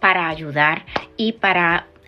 para ayudar y para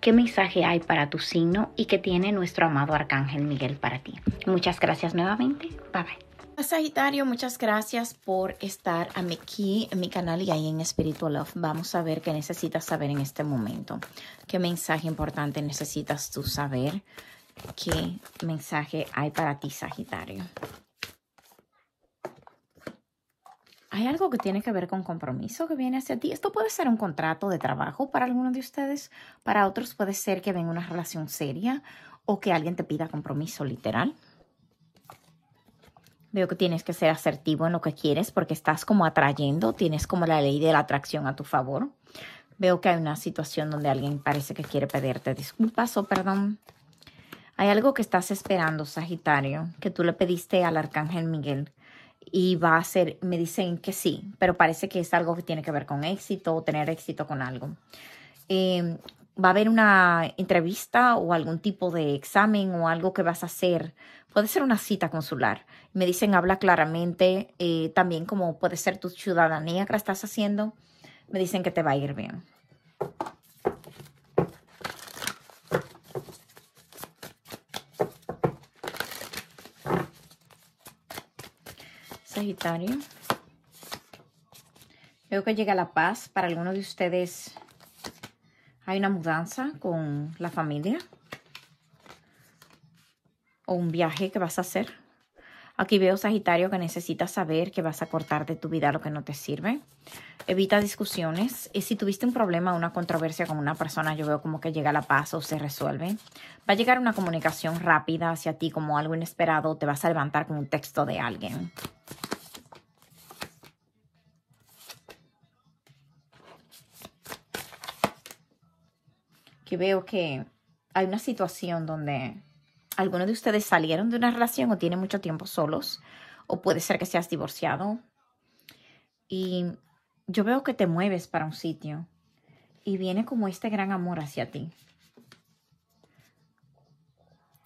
qué mensaje hay para tu signo y qué tiene nuestro amado Arcángel Miguel para ti. Muchas gracias nuevamente. Bye bye. Sagitario, muchas gracias por estar aquí en mi canal y ahí en Spiritual Love. Vamos a ver qué necesitas saber en este momento. ¿Qué mensaje importante necesitas tú saber? ¿Qué mensaje hay para ti, Sagitario? hay algo que tiene que ver con compromiso que viene hacia ti. Esto puede ser un contrato de trabajo para algunos de ustedes, para otros puede ser que venga una relación seria o que alguien te pida compromiso literal. Veo que tienes que ser asertivo en lo que quieres porque estás como atrayendo, tienes como la ley de la atracción a tu favor. Veo que hay una situación donde alguien parece que quiere pedirte disculpas o perdón. Hay algo que estás esperando, Sagitario, que tú le pediste al Arcángel Miguel y va a ser, me dicen que sí, pero parece que es algo que tiene que ver con éxito o tener éxito con algo. Em, va a haber una entrevista o algún tipo de examen o algo que vas a hacer. Puede ser una cita consular. Me dicen, habla claramente, eh, también como puede ser tu ciudadanía que la estás haciendo. Me dicen que te va a ir bien. Sagitario. Veo que llega la paz. Para algunos de ustedes hay una mudanza con la familia. O un viaje que vas a hacer. Aquí veo, Sagitario, que necesitas saber que vas a cortar de tu vida lo que no te sirve. Evita discusiones. Y si tuviste un problema, una controversia con una persona, yo veo como que llega la paz o se resuelve. Va a llegar una comunicación rápida hacia ti como algo inesperado. Te vas a levantar con un texto de alguien. que veo que hay una situación donde algunos de ustedes salieron de una relación o tienen mucho tiempo solos, o puede ser que seas divorciado. Y yo veo que te mueves para un sitio y viene como este gran amor hacia ti.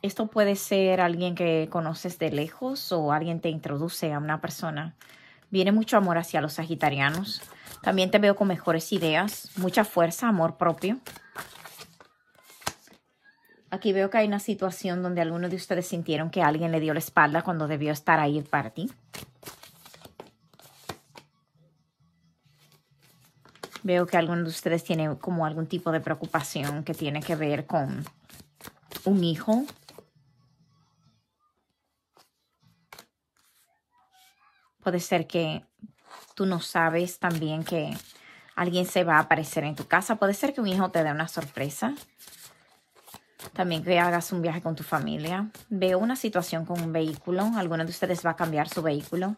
Esto puede ser alguien que conoces de lejos o alguien te introduce a una persona. Viene mucho amor hacia los sagitarianos. También te veo con mejores ideas, mucha fuerza, amor propio. Aquí veo que hay una situación donde algunos de ustedes sintieron que alguien le dio la espalda cuando debió estar ahí para ti. Veo que algunos de ustedes tiene como algún tipo de preocupación que tiene que ver con un hijo. Puede ser que tú no sabes también que alguien se va a aparecer en tu casa. Puede ser que un hijo te dé una sorpresa. También que hagas un viaje con tu familia. Veo una situación con un vehículo. Alguno de ustedes va a cambiar su vehículo.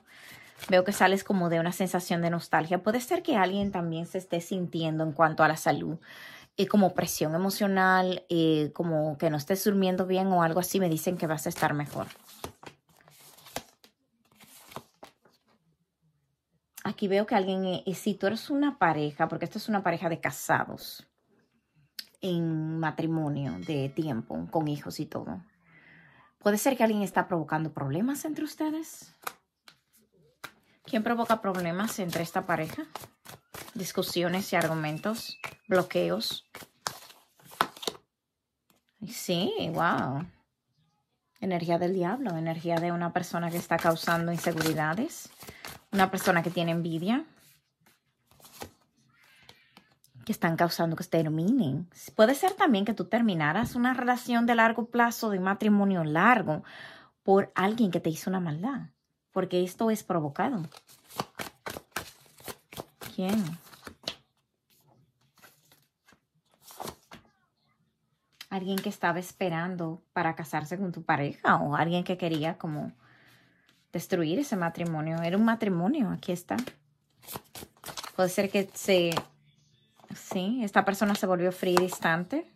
Veo que sales como de una sensación de nostalgia. Puede ser que alguien también se esté sintiendo en cuanto a la salud. Y como presión emocional, como que no estés durmiendo bien o algo así, me dicen que vas a estar mejor. Aquí veo que alguien, si tú eres una pareja, porque esto es una pareja de casados, en matrimonio de tiempo, con hijos y todo. Puede ser que alguien está provocando problemas entre ustedes. ¿Quién provoca problemas entre esta pareja? Discusiones y argumentos, bloqueos. Sí, wow. Energía del diablo, energía de una persona que está causando inseguridades, una persona que tiene envidia, que están causando que terminen. Puede ser también que tú terminaras una relación de largo plazo, de matrimonio largo, por alguien que te hizo una maldad, porque esto es provocado. ¿Quién? Alguien que estaba esperando para casarse con tu pareja o alguien que quería como destruir ese matrimonio. Era un matrimonio, aquí está. Puede ser que se Sí, esta persona se volvió fría y distante.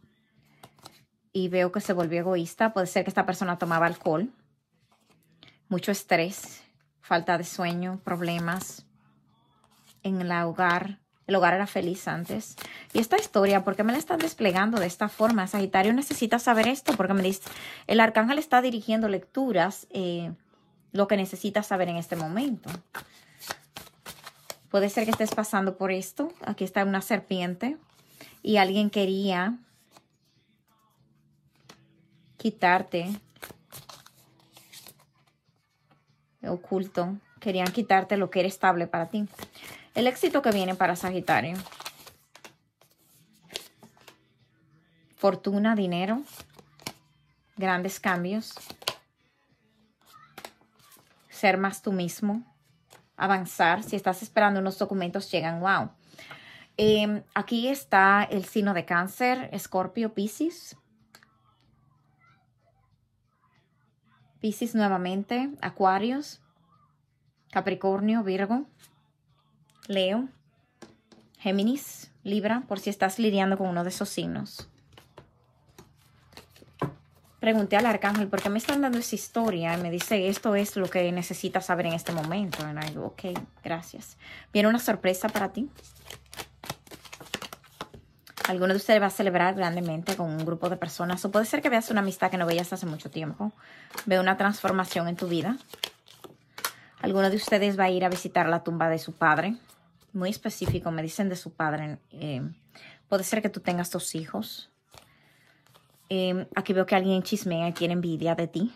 Y veo que se volvió egoísta. Puede ser que esta persona tomaba alcohol. Mucho estrés, falta de sueño, problemas en el hogar. El hogar era feliz antes. Y esta historia, ¿por qué me la están desplegando de esta forma? Sagitario necesita saber esto porque me dice, el arcángel está dirigiendo lecturas, eh, lo que necesita saber en este momento. Puede ser que estés pasando por esto. Aquí está una serpiente y alguien quería quitarte oculto. Querían quitarte lo que era estable para ti. El éxito que viene para Sagitario. Fortuna, dinero, grandes cambios, ser más tú mismo avanzar. Si estás esperando unos documentos, llegan, wow. Em, aquí está el signo de cáncer, Escorpio, Pisces. Pisces nuevamente, Acuarios, Capricornio, Virgo, Leo, Géminis, Libra, por si estás lidiando con uno de esos signos pregunté al arcángel, ¿por qué me están dando esa historia? Y me dice, esto es lo que necesitas saber en este momento. Y yo, ok, gracias. Viene una sorpresa para ti. Alguno de ustedes va a celebrar grandemente con un grupo de personas. O puede ser que veas una amistad que no veías hace mucho tiempo. Ve una transformación en tu vida. Alguno de ustedes va a ir a visitar la tumba de su padre. Muy específico, me dicen de su padre. Eh, puede ser que tú tengas dos hijos Em, aquí veo que alguien chismea y tiene envidia de ti.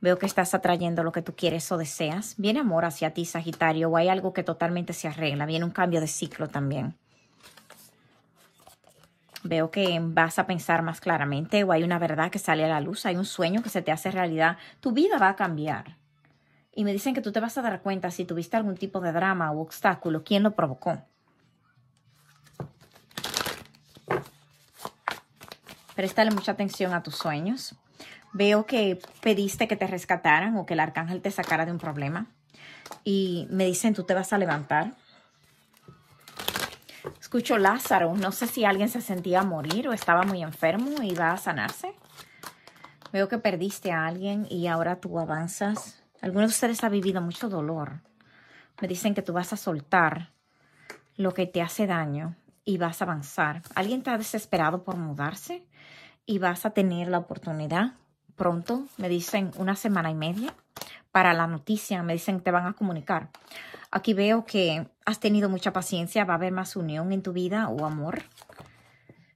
Veo que estás atrayendo lo que tú quieres o deseas. Viene amor hacia ti, Sagitario, o hay algo que totalmente se arregla. Viene un cambio de ciclo también. Veo que vas a pensar más claramente o hay una verdad que sale a la luz, hay un sueño que se te hace realidad. Tu vida va a cambiar. Y me dicen que tú te vas a dar cuenta si tuviste algún tipo de drama o obstáculo, quién lo provocó. Préstale mucha atención a tus sueños. Veo que pediste que te rescataran o que el arcángel te sacara de un problema. Y me dicen, tú te vas a levantar. Escucho Lázaro. No sé si alguien se sentía morir o estaba muy enfermo y va a sanarse. Veo que perdiste a alguien y ahora tú avanzas. Algunos de ustedes han vivido mucho dolor. Me dicen que tú vas a soltar lo que te hace daño y vas a avanzar. ¿Alguien está desesperado por mudarse? Y vas a tener la oportunidad pronto, me dicen una semana y media, para la noticia, me dicen que te van a comunicar. Aquí veo que has tenido mucha paciencia, va a haber más unión en tu vida o amor.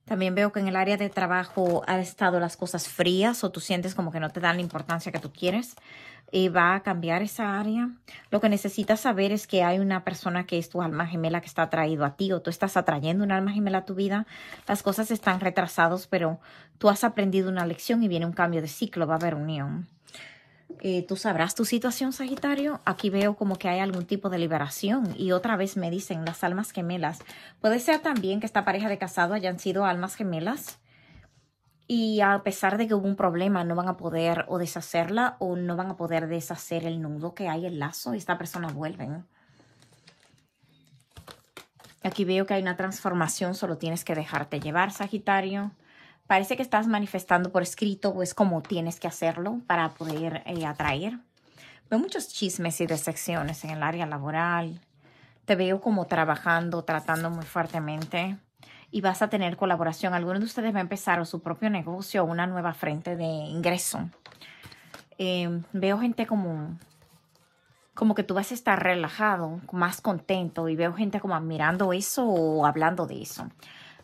También veo que en el área de trabajo han estado las cosas frías o tú sientes como que no te dan la importancia que tú quieres va a cambiar esa área. Lo que necesitas saber es que hay una persona que es tu alma gemela que está atraído a ti o tú estás atrayendo un alma gemela a tu vida. Las cosas están retrasadas, pero tú has aprendido una lección y viene un cambio de ciclo, va a haber unión. Eh, tú sabrás tu situación, Sagitario. Aquí veo como que hay algún tipo de liberación. Y otra vez me dicen las almas gemelas. Puede ser también que esta pareja de casado hayan sido almas gemelas y a pesar de que hubo un problema, no van a poder o deshacerla o no van a poder deshacer el nudo que hay, el lazo, y esta persona vuelve. Aquí veo que hay una transformación, solo tienes que dejarte llevar, Sagitario. Parece que estás manifestando por escrito o es pues, como tienes que hacerlo para poder eh, atraer. Veo muchos chismes y decepciones en el área laboral. Te veo como trabajando, tratando muy fuertemente y vas a tener colaboración. Algunos de ustedes va a empezar su propio negocio o una nueva frente de ingreso. Eh, veo gente como, como que tú vas a estar relajado, más contento y veo gente como admirando eso o hablando de eso.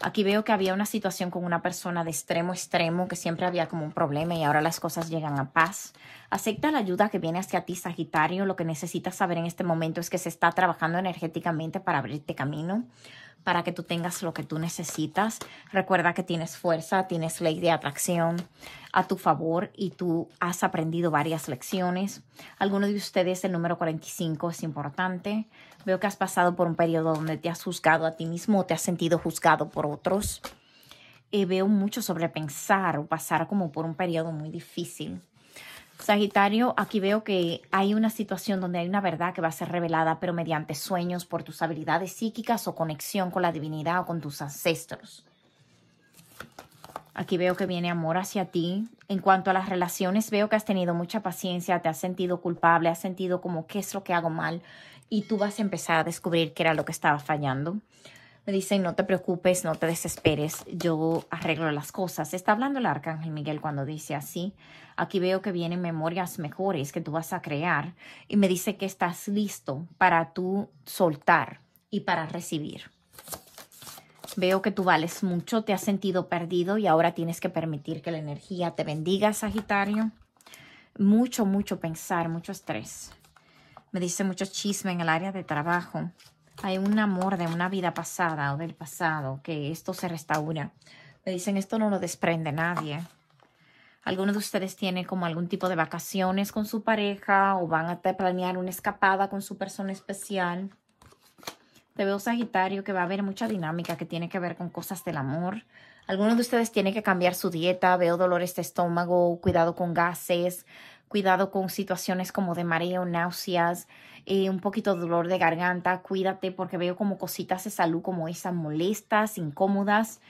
Aquí veo que había una situación con una persona de extremo extremo, que siempre había como un problema y ahora las cosas llegan a paz. Acepta la ayuda que viene hacia ti, Sagitario. Lo que necesitas saber en este momento es que se está trabajando energéticamente para abrirte camino para que tú tengas lo que tú necesitas. Recuerda que tienes fuerza, tienes ley de atracción a tu favor y tú has aprendido varias lecciones. Alguno de ustedes el número 45 es importante. Veo que has pasado por un periodo donde te has juzgado a ti mismo, o te has sentido juzgado por otros. Eh, veo mucho sobrepensar o pasar como por un periodo muy difícil. Sagitario, aquí veo que hay una situación donde hay una verdad que va a ser revelada, pero mediante sueños por tus habilidades psíquicas o conexión con la divinidad o con tus ancestros. Aquí veo que viene amor hacia ti. En cuanto a las relaciones, veo que has tenido mucha paciencia, te has sentido culpable, has sentido como qué es lo que hago mal y tú vas a empezar a descubrir qué era lo que estaba fallando me dicen, no te preocupes, no te desesperes, yo arreglo las cosas. Está hablando el arcángel Miguel cuando dice así, aquí veo que vienen memorias mejores que tú vas a crear y me dice que estás listo para tú soltar y para recibir. Veo que tú vales mucho, te has sentido perdido y ahora tienes que permitir que la energía te bendiga, Sagitario. Mucho, mucho pensar, mucho estrés. Me dice mucho chisme en el área de trabajo hay un amor de una vida pasada o del pasado, que esto se restaura. Me dicen, esto no lo desprende nadie. Algunos de ustedes tienen como algún tipo de vacaciones con su pareja o van a planear una escapada con su persona especial. Te veo Sagitario que va a haber mucha dinámica que tiene que ver con cosas del amor. Algunos de ustedes tienen que cambiar su dieta, veo dolores de estómago, cuidado con gases, cuidado con situaciones como de mareo, náuseas, eh, un poquito de dolor de garganta, cuídate porque veo como cositas de salud como esas molestas, incómodas.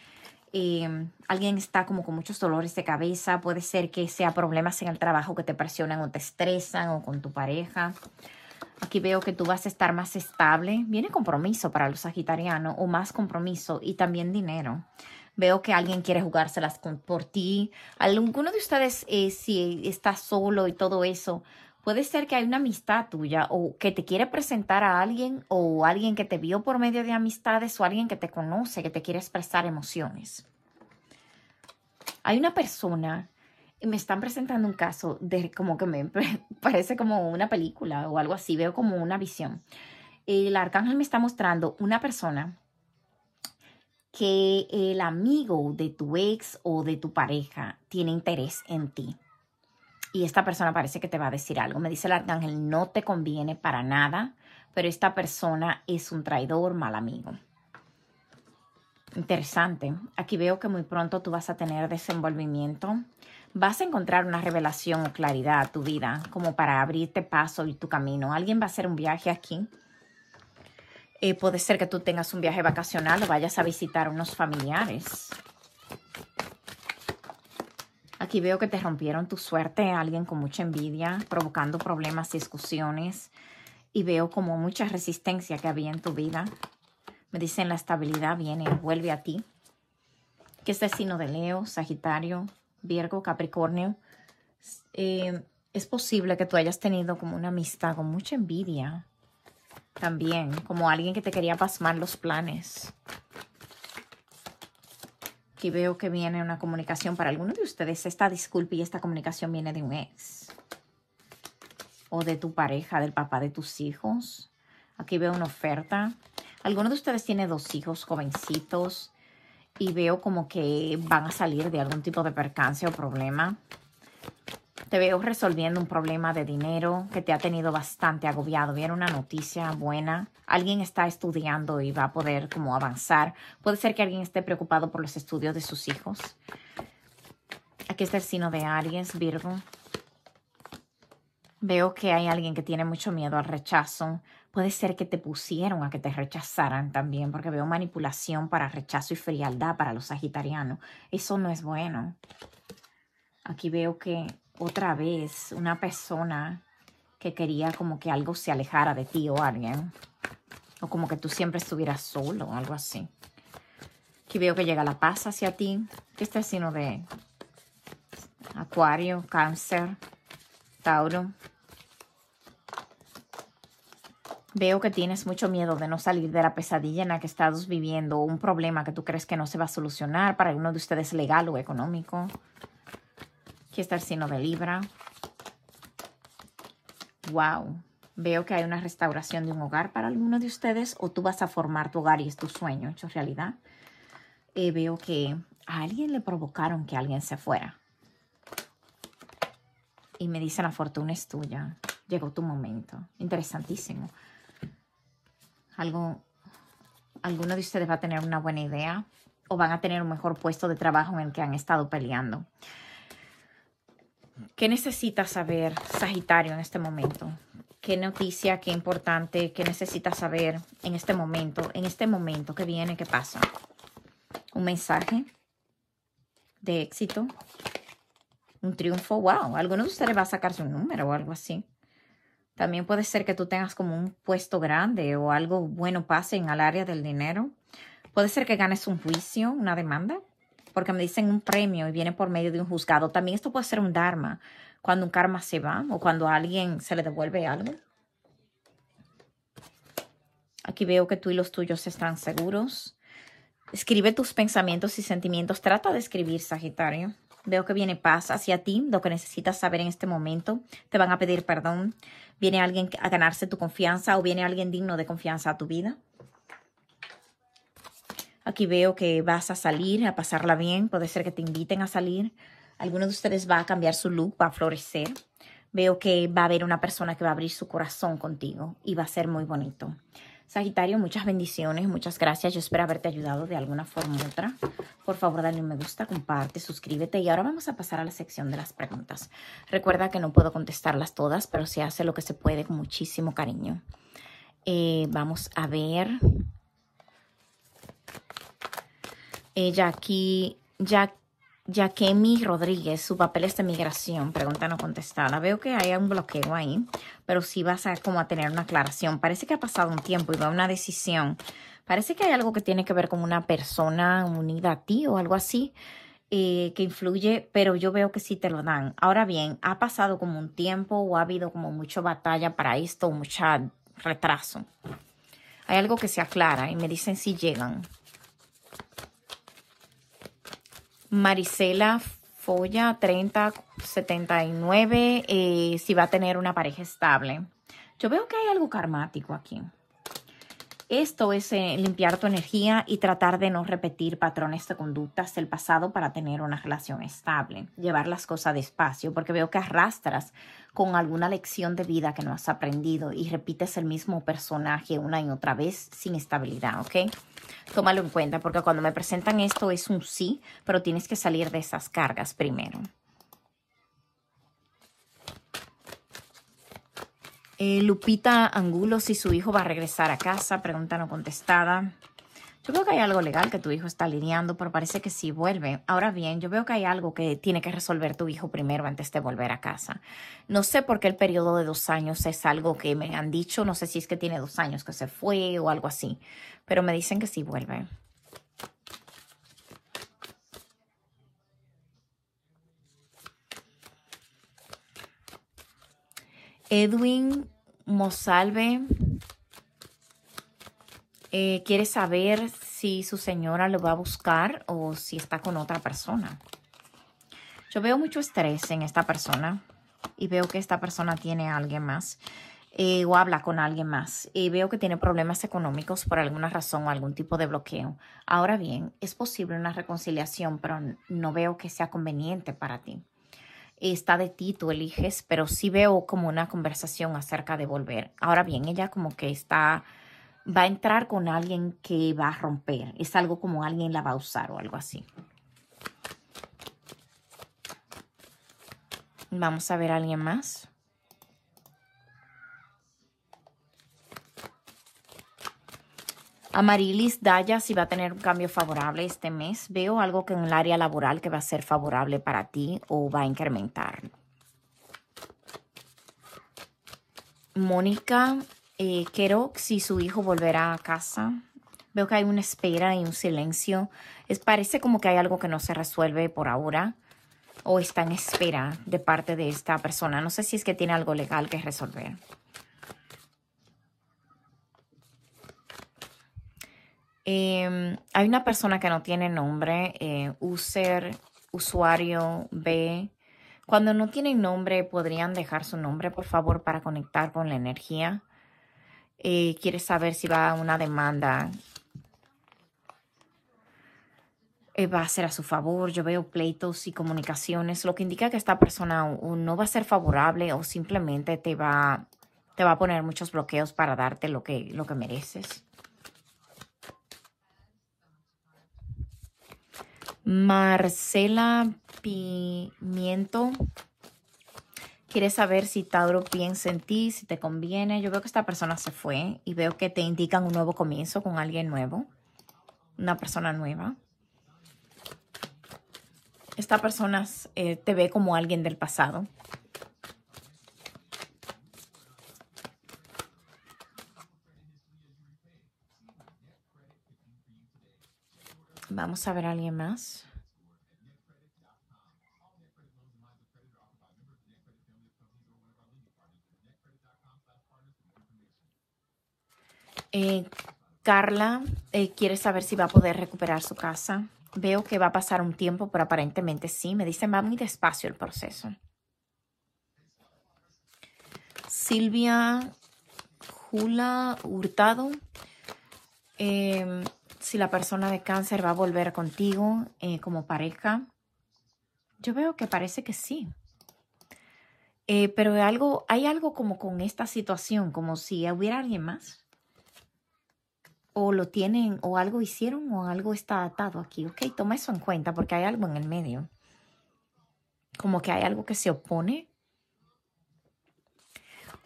Em, alguien está como con muchos dolores de cabeza, puede ser que sea problemas en el trabajo que te presionan o te estresan o con tu pareja. Aquí veo que tú vas a estar más estable. Viene compromiso para los sagitarianos o más compromiso y también dinero veo que alguien quiere jugárselas con, por ti. Alguno de ustedes, eh, si está solo y todo eso, puede ser que hay una amistad tuya o que te quiere presentar a alguien o alguien que te vio por medio de amistades o alguien que te conoce, que te quiere expresar emociones. Hay una persona, me están presentando un caso de como que me parece como una película o algo así, veo como una visión. El arcángel me está mostrando una persona que el amigo de tu ex o de tu pareja tiene interés en ti. Y esta persona parece que te va a decir algo. Me dice el arcángel, no te conviene para nada, pero esta persona es un traidor, mal amigo. Interesante. Aquí veo que muy pronto tú vas a tener desenvolvimiento. Vas a encontrar una revelación o claridad a tu vida, como para abrirte paso y tu camino. Alguien va a hacer un viaje aquí eh, puede ser que tú tengas un viaje vacacional o vayas a visitar a unos familiares. Aquí veo que te rompieron tu suerte, alguien con mucha envidia, provocando problemas, discusiones. Y veo como mucha resistencia que había en tu vida. Me dicen la estabilidad viene, vuelve a ti. Que es signo de Leo, Sagitario, Virgo, Capricornio. Eh, es posible que tú hayas tenido como una amistad con mucha envidia también, como alguien que te quería pasmar los planes. Aquí veo que viene una comunicación para alguno de ustedes. Esta disculpa y esta comunicación viene de un ex. O de tu pareja, del papá de tus hijos. Aquí veo una oferta. Alguno de ustedes tiene dos hijos jovencitos y veo como que van a salir de algún tipo de percance o problema. Te veo resolviendo un problema de dinero que te ha tenido bastante agobiado. Viene una noticia buena. Alguien está estudiando y va a poder como avanzar. Puede ser que alguien esté preocupado por los estudios de sus hijos. Aquí está el signo de Aries, Virgo. Veo que hay alguien que tiene mucho miedo al rechazo. Puede ser que te pusieron a que te rechazaran también, porque veo manipulación para rechazo y frialdad para los sagitarianos. Eso no es bueno. Aquí veo que otra vez una persona que quería como que algo se alejara de ti o alguien. O como que tú siempre estuvieras solo o algo así. Aquí veo que llega la paz hacia ti. Que este sino signo de Acuario, Cáncer, Tauro. Veo que tienes mucho miedo de no salir de la pesadilla en la que estás viviendo un problema que tú crees que no se va a solucionar para uno de ustedes legal o económico. Aquí está el signo de Libra. Wow. Veo que hay una restauración de un hogar para alguno de ustedes o tú vas a formar tu hogar y es tu sueño hecho realidad. Eh, veo que a alguien le provocaron que alguien se fuera. Y me dice la fortuna es tuya. Llegó tu momento. Interesantísimo. Algo, alguno de ustedes va a tener una buena idea o van a tener un mejor puesto de trabajo en el que han estado peleando. ¿Qué necesitas saber, Sagitario, en este momento? ¿Qué noticia, qué importante, qué necesitas saber en este momento? En este momento, ¿qué viene, qué pasa? Un mensaje de éxito, un triunfo, wow. Alguno de ustedes va a sacar su número o algo así. También puede ser que tú tengas como un puesto grande o algo bueno pase en el área del dinero. Puede ser que ganes un juicio, una demanda porque me dicen un premio y viene por medio de un juzgado. También esto puede ser un dharma, cuando un karma se va o cuando a alguien se le devuelve algo. Aquí veo que tú y los tuyos están seguros. Escribe tus pensamientos y sentimientos. Trata de escribir, Sagitario. Veo que viene paz hacia ti, lo que necesitas saber en este momento. Te van a pedir perdón. Viene alguien a ganarse tu confianza o viene alguien digno de confianza a tu vida. Aquí veo que vas a salir, a pasarla bien. Puede ser que te inviten a salir. Alguno de ustedes va a cambiar su look, va a florecer. Veo que va a haber una persona que va a abrir su corazón contigo y va a ser muy bonito. Sagitario, muchas bendiciones, muchas gracias. Yo espero haberte ayudado de alguna forma u otra. Por favor, dale un me gusta, comparte, suscríbete. Y ahora vamos a pasar a la sección de las preguntas. Recuerda que no puedo contestarlas todas, pero se hace lo que se puede con muchísimo cariño. Eh, vamos a ver ya eh, Jackie, Jack, Rodríguez, su papel es de migración, pregunta no contestada. Veo que hay un bloqueo ahí, pero sí vas a como a tener una aclaración. Parece que ha pasado un tiempo y va una decisión. Parece que hay algo que tiene que ver con una persona unida a ti o algo así eh, que influye, pero yo veo que sí te lo dan. Ahora bien, ha pasado como un tiempo o ha habido como mucha batalla para esto, mucha retraso. Hay algo que se aclara y me dicen si llegan. Marisela Folla, 30, 79, eh, si va a tener una pareja estable. Yo veo que hay algo karmático aquí. Esto es eh, limpiar tu energía y tratar de no repetir patrones de conductas del pasado para tener una relación estable. Llevar las cosas despacio porque veo que arrastras con alguna lección de vida que no has aprendido y repites el mismo personaje una y otra vez sin estabilidad, ¿ok? Tómalo en cuenta porque cuando me presentan esto es un sí, pero tienes que salir de esas cargas primero. Eh, Lupita Angulo, si su hijo va a regresar a casa, pregunta no contestada. Yo creo que hay algo legal que tu hijo está alineando, pero parece que sí vuelve. Ahora bien, yo veo que hay algo que tiene que resolver tu hijo primero antes de volver a casa. No sé por qué el periodo de dos años es algo que me han dicho. No sé si es que tiene dos años que se fue o algo así, pero me dicen que sí vuelve. Edwin Mosalve eh, quiere saber si su señora lo va a buscar o si está con otra persona. Yo veo mucho estrés en esta persona y veo que esta persona tiene a alguien más eh, o habla con alguien más y veo que tiene problemas económicos por alguna razón o algún tipo de bloqueo. Ahora bien, es posible una reconciliación, pero no veo que sea conveniente para ti está de ti, tú eliges, pero sí veo como una conversación acerca de volver. Ahora bien, ella como que está, va a entrar con alguien que va a romper. Es algo como alguien la va a usar o algo así. Vamos a ver a alguien más. Amarilis Daya, si va a tener un cambio favorable este mes, veo algo que en el área laboral que va a ser favorable para ti o va a incrementar. Mónica eh, quiero si su hijo volverá a casa. Veo que hay una espera y un silencio. Es, parece como que hay algo que no se resuelve por ahora o está en espera de parte de esta persona. No sé si es que tiene algo legal que resolver. Em, hay una persona que no tiene nombre, eh, user, usuario, B. Cuando no tienen nombre, ¿podrían dejar su nombre, por favor, para conectar con la energía? Eh, ¿Quieres saber si va a una demanda? Eh, va a ser a su favor. Yo veo pleitos y comunicaciones, lo que indica que esta persona no va a ser favorable o simplemente te va, te va a poner muchos bloqueos para darte lo que, lo que mereces. Marcela Pimiento quiere saber si Tauro piensa en ti, si te conviene. Yo veo que esta persona se fue y veo que te indican un nuevo comienzo con alguien nuevo, una persona nueva. Esta persona eh, te ve como alguien del pasado. Vamos a ver a alguien más. Eh, Carla eh, quiere saber si va a poder recuperar su casa. Veo que va a pasar un tiempo, pero aparentemente sí. Me dicen va muy despacio el proceso. Silvia Jula Hurtado. Em, si la persona de cáncer va a volver contigo eh, como pareja. Yo veo que parece que sí. Eh, pero algo, hay algo como con esta situación, como si hubiera alguien más. O lo tienen, o algo hicieron, o algo está atado aquí. Ok, toma eso en cuenta porque hay algo en el medio. Como que hay algo que se opone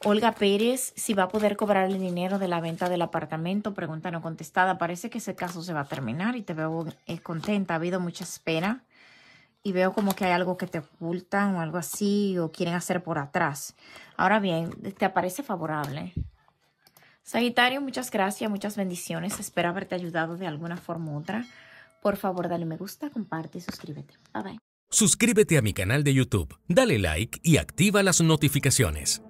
Olga Pérez, si va a poder cobrar el dinero de la venta del apartamento, pregunta no contestada. Parece que ese caso se va a terminar y te veo eh, contenta. Ha habido mucha espera y veo como que hay algo que te ocultan o algo así o quieren hacer por atrás. Ahora bien, te aparece favorable. Sagitario, muchas gracias, muchas bendiciones. Espero haberte ayudado de alguna forma u otra. Por favor, dale me gusta, comparte y suscríbete. Bye bye. Suscríbete a mi canal de YouTube, dale like y activa las notificaciones.